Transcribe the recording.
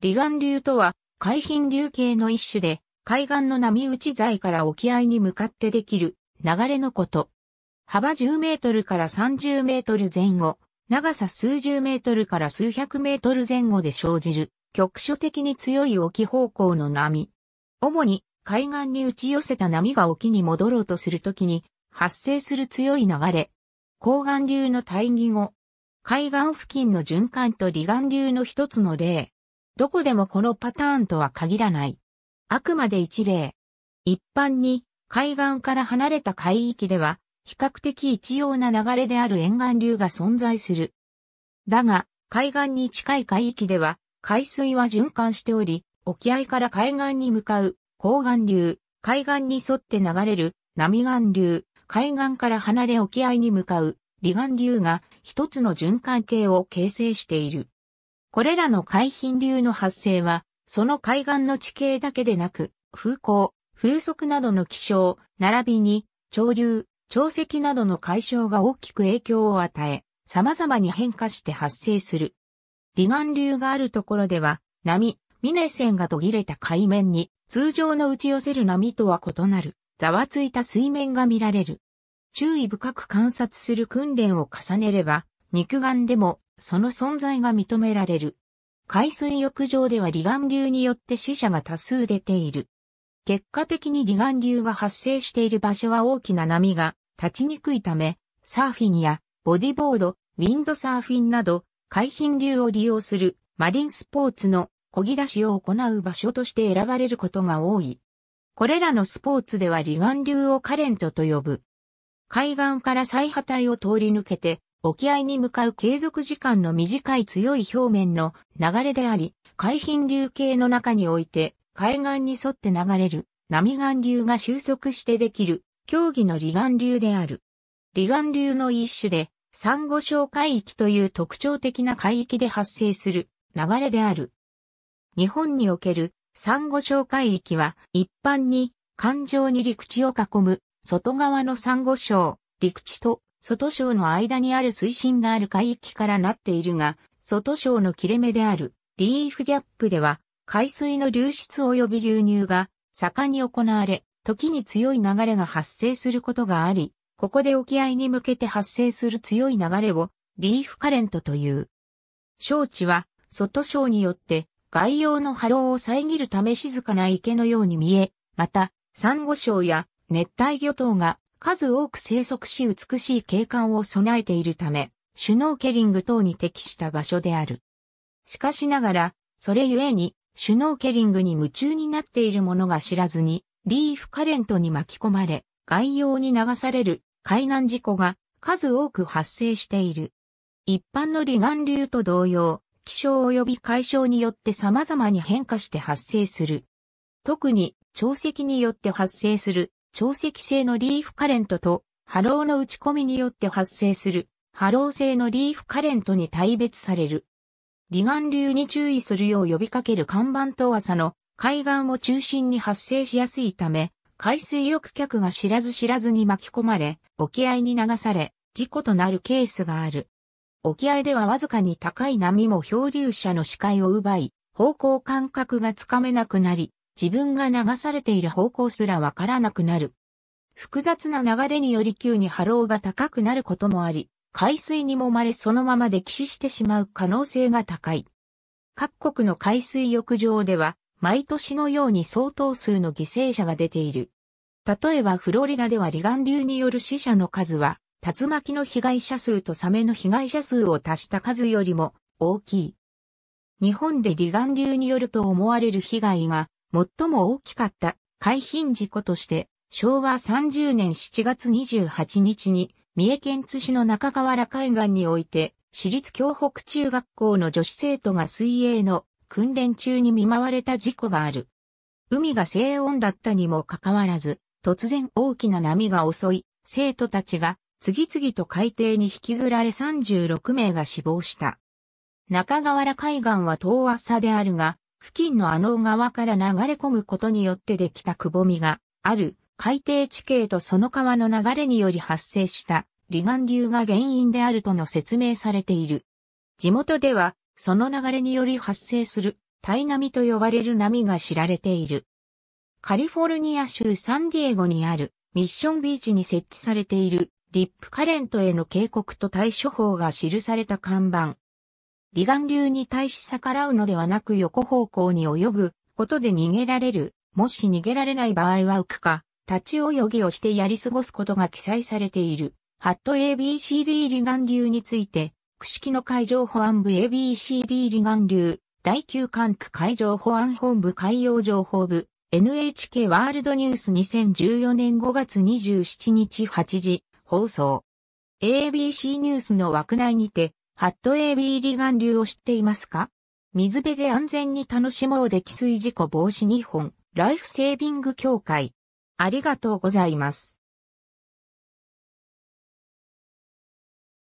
離岸流とは、海浜流系の一種で、海岸の波打ち材から沖合に向かってできる流れのこと。幅10メートルから30メートル前後、長さ数十メートルから数百メートル前後で生じる、局所的に強い沖方向の波。主に海岸に打ち寄せた波が沖に戻ろうとするときに発生する強い流れ。高岸流の対義語。海岸付近の循環と離岸流の一つの例。どこでもこのパターンとは限らない。あくまで一例。一般に海岸から離れた海域では比較的一様な流れである沿岸流が存在する。だが海岸に近い海域では海水は循環しており、沖合から海岸に向かう港岸流、海岸に沿って流れる波岸流、海岸から離れ沖合に向かう離岸流が一つの循環系を形成している。これらの海浜流の発生は、その海岸の地形だけでなく、風向、風速などの気象、並びに、潮流、潮汐などの解消が大きく影響を与え、様々に変化して発生する。離岸流があるところでは、波、ミネ線が途切れた海面に、通常の打ち寄せる波とは異なる、ざわついた水面が見られる。注意深く観察する訓練を重ねれば、肉眼でもその存在が認められる。海水浴場では離岸流によって死者が多数出ている。結果的に離岸流が発生している場所は大きな波が立ちにくいため、サーフィンやボディボード、ウィンドサーフィンなど、海浜流を利用するマリンスポーツの漕ぎ出しを行う場所として選ばれることが多い。これらのスポーツでは離岸流をカレントと呼ぶ。海岸から最果体を通り抜けて、沖合に向かう継続時間の短い強い表面の流れであり、海浜流系の中において、海岸に沿って流れる、波岸流が収束してできる、競技の離岸流である。離岸流の一種で、サンゴ礁海域という特徴的な海域で発生する流れである。日本におけるサンゴ礁海域は一般に環状に陸地を囲む外側のサンゴ礁、陸地と外省の間にある水深がある海域からなっているが、外省の切れ目であるリーフギャップでは、海水の流出及び流入が盛んに行われ、時に強い流れが発生することがあり、ここで沖合に向けて発生する強い流れをリーフカレントという。小地は外省によって外洋の波浪を遮るため静かな池のように見え、また、珊瑚礁や熱帯魚等が数多く生息し美しい景観を備えているため、シュノーケリング等に適した場所である。しかしながら、それゆえに、シュノーケリングに夢中になっている者が知らずに、リーフカレントに巻き込まれ、外洋に流される海難事故が数多く発生している。一般の離岸流と同様、気象及び解消によって様々に変化して発生する。特に潮汐によって発生する潮汐性のリーフカレントと波浪の打ち込みによって発生する波浪性のリーフカレントに大別される。離岸流に注意するよう呼びかける看板と朝の海岸を中心に発生しやすいため、海水浴客が知らず知らずに巻き込まれ、沖合に流され、事故となるケースがある。沖合ではわずかに高い波も漂流者の視界を奪い、方向感覚がつかめなくなり、自分が流されている方向すらわからなくなる。複雑な流れにより急に波浪が高くなることもあり、海水に揉まれそのまま溺死してしまう可能性が高い。各国の海水浴場では、毎年のように相当数の犠牲者が出ている。例えばフロリダでは離岸流による死者の数は、竜巻の被害者数とサメの被害者数を足した数よりも大きい。日本で離岸流によると思われる被害が最も大きかった海浜事故として、昭和30年7月28日に、三重県津市の中河原海岸において、市立京北中学校の女子生徒が水泳の訓練中に見舞われた事故がある。海が静音だったにもかかわらず、突然大きな波が襲い、生徒たちが次々と海底に引きずられ36名が死亡した。中河原海岸は遠浅であるが、付近のあの川から流れ込むことによってできたくぼみがある海底地形とその川の流れにより発生した離岸流が原因であるとの説明されている。地元ではその流れにより発生する大波と呼ばれる波が知られている。カリフォルニア州サンディエゴにあるミッションビーチに設置されているディップカレントへの警告と対処法が記された看板。離岸流に対し逆らうのではなく横方向に泳ぐことで逃げられる。もし逃げられない場合は浮くか、立ち泳ぎをしてやり過ごすことが記載されている。ハット ABCD 離岸流について、串式の海上保安部 ABCD 離岸流、第9管区海上保安本部海洋情報部、NHK ワールドニュース2014年5月27日8時放送。ABC ニュースの枠内にて、ハット AB 離岸流を知っていますか水辺で安全に楽しもう溺水事故防止日本ライフセービング協会。ありがとうございます。